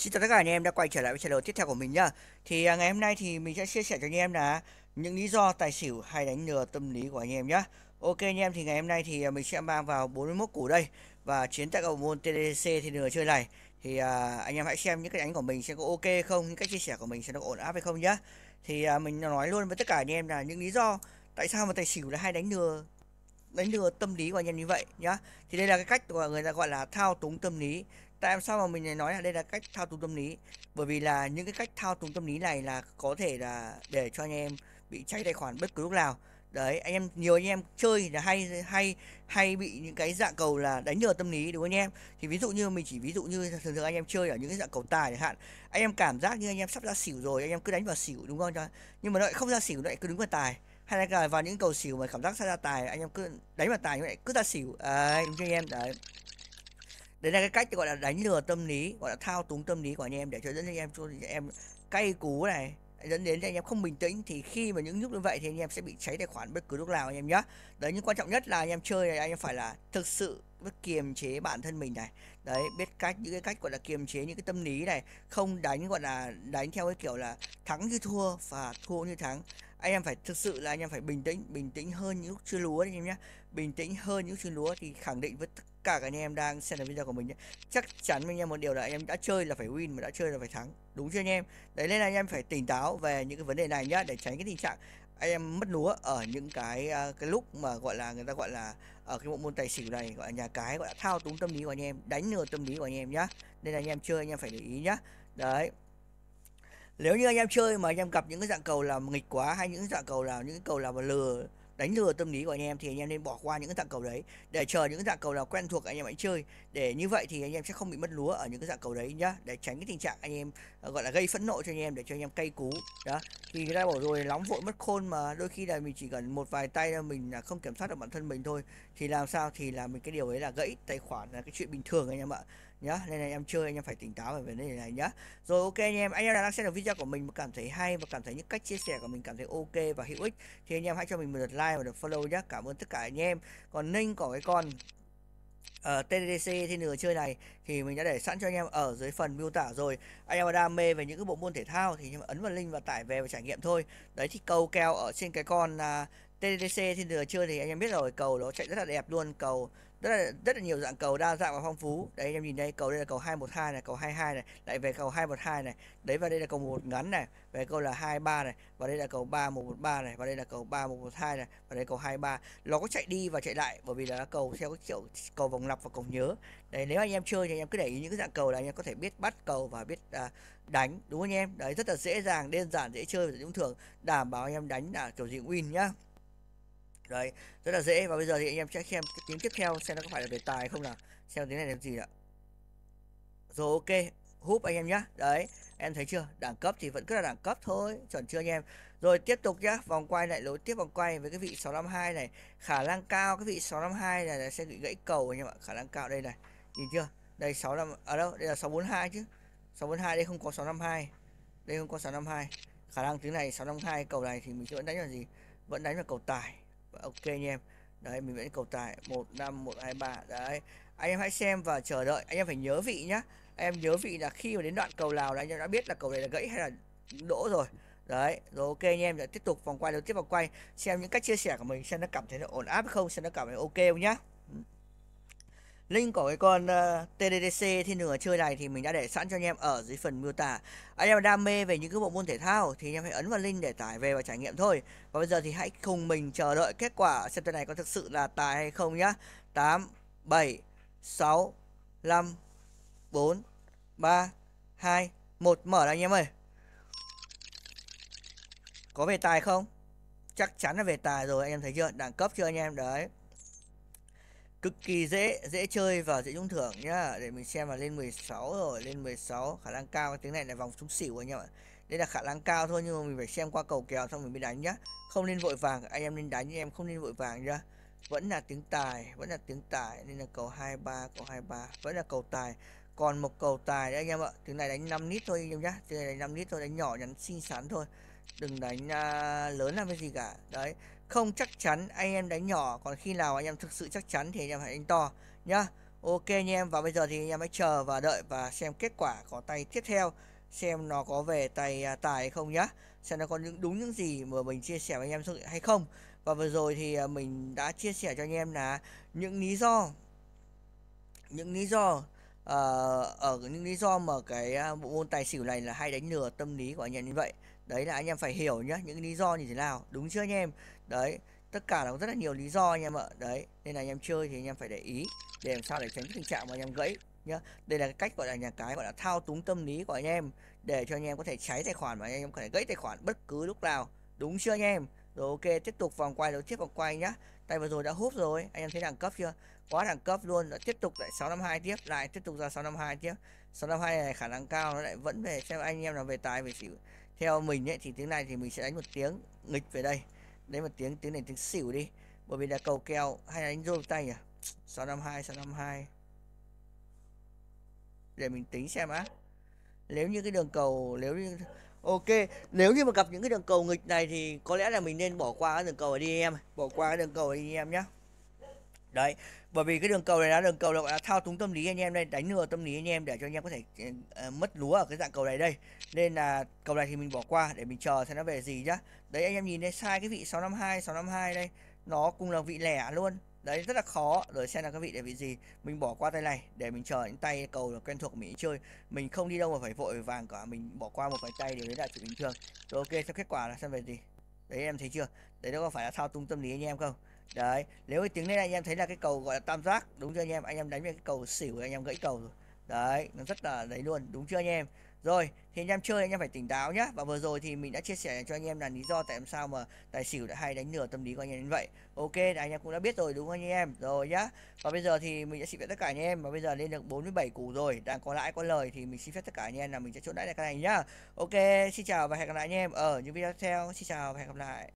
Xin chào tất cả anh em đã quay trở lại với channel tiếp theo của mình nhá. Thì à, ngày hôm nay thì mình sẽ chia sẻ cho anh em là những lý do tài xỉu hay đánh lừa tâm lý của anh em nhá. Ok anh em thì ngày hôm nay thì à, mình sẽ mang vào 41 củ đây và chiến tại cầu môn TDC thì nửa chơi này. Thì à, anh em hãy xem những cái đánh của mình sẽ có ok không, những cách chia sẻ của mình sẽ được ổn áp hay không nhá. Thì à, mình nói luôn với tất cả anh em là những lý do tại sao mà tài xỉu là hay đánh lừa đánh lừa tâm lý của anh em như vậy nhá thì đây là cái cách mà người ta gọi là thao túng tâm lý tại sao mà mình lại nói là đây là cách thao túng tâm lý bởi vì là những cái cách thao túng tâm lý này là có thể là để cho anh em bị cháy tài khoản bất cứ lúc nào đấy anh em nhiều anh em chơi là hay hay hay bị những cái dạng cầu là đánh nhờ tâm lý đúng không anh em thì ví dụ như mình chỉ ví dụ như thường thường anh em chơi ở những cái dạng cầu tài chẳng hạn anh em cảm giác như anh em sắp ra xỉu rồi anh em cứ đánh vào xỉu đúng không nhưng mà lại không ra xỉu lại cứ đứng vào tài hay là vào những cầu xỉu mà cảm giác ra tài anh em cứ đánh vào tài như vậy cứ ra xỉu à, đúng chưa anh em đấy đấy là cái cách gọi là đánh lừa tâm lý gọi là thao túng tâm lý của anh em để cho dẫn anh em cho em cay cú này dẫn đến cho anh em không bình tĩnh thì khi mà những lúc như vậy thì anh em sẽ bị cháy tài khoản bất cứ lúc nào anh em nhé đấy nhưng quan trọng nhất là anh em chơi này anh em phải là thực sự biết kiềm chế bản thân mình này đấy biết cách những cái cách gọi là kiềm chế những cái tâm lý này không đánh gọi là đánh theo cái kiểu là thắng như thua và thua như thắng anh em phải thực sự là anh em phải bình tĩnh bình tĩnh hơn những lúc chưa lúa anh em nhé bình tĩnh hơn những lúc chưa lúa thì khẳng định với tất cả các anh em đang xem video của mình nhé chắc chắn với anh em một điều là anh em đã chơi là phải win mà đã chơi là phải thắng đúng chưa anh em đấy nên là anh em phải tỉnh táo về những cái vấn đề này nhá để tránh cái tình trạng anh em mất lúa ở những cái cái lúc mà gọi là người ta gọi là ở cái bộ môn tài xỉu này gọi là nhà cái gọi là thao túng tâm lý của anh em đánh lừa tâm lý của anh em nhá nên là anh em chơi anh em phải để ý nhá đấy nếu như anh em chơi mà anh em gặp những cái dạng cầu là nghịch quá hay những dạng cầu là những cái cầu là mà lừa đánh lừa tâm lý của anh em thì anh em nên bỏ qua những cái dạng cầu đấy để chờ những cái dạng cầu nào quen thuộc anh em hãy chơi để như vậy thì anh em sẽ không bị mất lúa ở những cái dạng cầu đấy nhá để tránh cái tình trạng anh em à, gọi là gây phẫn nộ cho anh em để cho anh em cay cú đó thì người ta bảo rồi nóng vội mất khôn mà đôi khi là mình chỉ cần một vài tay là mình là không kiểm soát được bản thân mình thôi thì làm sao thì là mình cái điều ấy là gãy tài khoản là cái chuyện bình thường anh em ạ nhá nên là em chơi anh em phải tỉnh táo về vấn đề này nhá rồi ok anh em anh em đang xem được video của mình mà cảm thấy hay và cảm thấy những cách chia sẻ của mình cảm thấy ok và hữu ích thì anh em hãy cho mình một lượt like và lượt follow nhá cảm ơn tất cả anh em còn ninh có cái con ở ờ, uh, TDC thì nửa chơi này thì mình đã để sẵn cho anh em ở dưới phần miêu tả rồi anh em mà đam mê về những cái bộ môn thể thao thì anh em ấn vào link và tải về và trải nghiệm thôi đấy thì câu keo ở trên cái con uh, TDC thì đường chưa thì anh em biết rồi cầu nó chạy rất là đẹp luôn cầu rất là rất là nhiều dạng cầu đa dạng và phong phú đấy anh em nhìn đây cầu đây là cầu 212 này cầu 22 này lại về cầu 212 này đấy và đây là cầu một ngắn này về cầu là 23 này và đây là cầu 3113 này và đây là cầu 3112 này và đây là cầu 23 nó có chạy đi và chạy lại bởi vì là cầu theo cái kiểu cầu vòng lặp và cầu nhớ đấy nếu anh em chơi thì anh em cứ để ý những cái dạng cầu là anh em có thể biết bắt cầu và biết à, đánh đúng không anh em đấy rất là dễ dàng đơn giản dễ chơi và dễ thường đảm bảo anh em đánh là kiểu gì win nhá Đấy, rất là dễ và bây giờ thì anh em sẽ xem cái tiếng tiếp theo xem nó có phải là đề tài không nào. Xem tiếng này làm gì ạ. Rồi ok, húp anh em nhá. Đấy, em thấy chưa? Đẳng cấp thì vẫn cứ là đẳng cấp thôi, chuẩn chưa anh em? Rồi tiếp tục nhá, vòng quay lại lối tiếp vòng quay với cái vị 652 này, khả năng cao cái vị 652 này sẽ bị gãy cầu anh em ạ, khả năng cao đây này. Nhìn chưa? Đây 65 ở à đâu? Đây là 642 chứ. 642 đây không có 652. Đây không có 652. Khả năng thứ này 652 cầu này thì mình vẫn đánh là gì? Vẫn đánh là cầu tài ok anh em đấy mình vẫn cầu tài một năm một hai ba đấy anh em hãy xem và chờ đợi anh em phải nhớ vị nhá em nhớ vị là khi mà đến đoạn cầu nào là anh em đã biết là cầu này là gãy hay là đỗ rồi đấy rồi ok anh em lại tiếp tục vòng quay đấu tiếp vòng quay xem những cách chia sẻ của mình xem nó cảm thấy nó ổn áp không xem nó cảm thấy ok không nhá Link của cái con uh, ờ, TDDC thiên đường ở chơi này thì mình đã để sẵn cho anh em ở dưới phần miêu tả. Anh em đam mê về những cái bộ môn thể thao thì anh em hãy ấn vào link để tải về và trải nghiệm thôi. Và bây giờ thì hãy cùng mình chờ đợi kết quả xem tuần này có thực sự là tài hay không nhá. 8 7 6 5 4 3 2 1 mở ra anh em ơi. Có về tài không? Chắc chắn là về tài rồi anh em thấy chưa? Đẳng cấp chưa anh em đấy? cực kỳ dễ dễ chơi và dễ trúng thưởng nhá để mình xem là lên 16 rồi lên 16 khả năng cao cái tiếng này là vòng trúng xỉu anh em ạ đây là khả năng cao thôi nhưng mà mình phải xem qua cầu kèo xong mình mới đánh nhá không nên vội vàng anh em nên đánh nhưng em không nên vội vàng nhá vẫn là tiếng tài vẫn là tiếng tài nên là cầu 23 cầu 23 vẫn là cầu tài còn một cầu tài đấy anh em ạ tiếng này đánh 5 nít thôi anh em nhá tiếng này đánh 5 nít thôi đánh nhỏ nhắn xinh xắn thôi đừng đánh uh, lớn làm cái gì cả đấy không chắc chắn anh em đánh nhỏ còn khi nào anh em thực sự chắc chắn thì anh em phải đánh to nhá ok anh em và bây giờ thì anh em hãy chờ và đợi và xem kết quả có tay tiếp theo xem nó có về à, tài tài không nhá xem nó có những đúng những gì mà mình chia sẻ với anh em hay không và vừa rồi thì à, mình đã chia sẻ cho anh em là những lý do những lý do uh, ở những lý do mà cái à, bộ môn tài xỉu này là hay đánh lừa tâm lý của anh em như vậy đấy là anh em phải hiểu nhá những lý do như thế nào đúng chưa anh em đấy tất cả nó rất là nhiều lý do anh em ạ đấy nên là anh em chơi thì anh em phải để ý để làm sao để tránh tình trạng mà anh em gãy nhá đây là cái cách gọi là nhà cái gọi là thao túng tâm lý của anh em để cho anh em có thể cháy tài khoản và anh em có thể gãy tài khoản bất cứ lúc nào đúng chưa anh em rồi ok tiếp tục vòng quay đấu tiếp vòng quay nhá tay vừa rồi đã húp rồi anh em thấy đẳng cấp chưa quá đẳng cấp luôn đã tiếp tục lại 652 tiếp lại tiếp tục ra 652 tiếp 652 này khả năng cao nó lại vẫn về xem anh em nào về tài về xỉu theo mình ấy, thì tiếng này thì mình sẽ đánh một tiếng nghịch về đây đấy một tiếng tiếng này tiếng xỉu đi bởi vì là cầu kèo hay là đánh rô tay nhỉ 652 652 để mình tính xem á nếu như cái đường cầu nếu như ok nếu như mà gặp những cái đường cầu nghịch này thì có lẽ là mình nên bỏ qua cái đường cầu đi em bỏ qua cái đường cầu đi em nhé đấy bởi vì cái đường cầu này là đường cầu là thao túng tâm lý anh em đây đánh lừa tâm lý anh em để cho anh em có thể uh, mất lúa ở cái dạng cầu này đây nên là cầu này thì mình bỏ qua để mình chờ xem nó về gì nhá đấy anh em nhìn thấy sai cái vị 652 652 đây nó cùng là vị lẻ luôn đấy rất là khó rồi xem là các vị để vị gì mình bỏ qua tay này để mình chờ những tay cầu là quen thuộc của mình chơi mình không đi đâu mà phải vội vàng cả mình bỏ qua một vài tay điều đấy là chuyện bình thường rồi ok xem kết quả là xem về gì đấy em thấy chưa đấy nó có phải là thao túng tâm lý anh em không đấy nếu cái tiếng này anh em thấy là cái cầu gọi là tam giác đúng chưa anh em anh em đánh về cái cầu xỉu anh em gãy cầu rồi đấy nó rất là đấy luôn đúng chưa anh em rồi thì anh em chơi anh em phải tỉnh táo nhá và vừa rồi thì mình đã chia sẻ cho anh em là lý do tại sao mà tài xỉu đã hay đánh nửa tâm lý của anh em như vậy ok là anh em cũng đã biết rồi đúng không anh em rồi nhá và bây giờ thì mình đã xin phép tất cả anh em và bây giờ lên được 47 củ rồi đang có lãi có lời thì mình xin phép tất cả anh em là mình sẽ chốt lãi lại cái này nhá ok xin chào và hẹn gặp lại anh em ở những video tiếp theo xin chào và hẹn gặp lại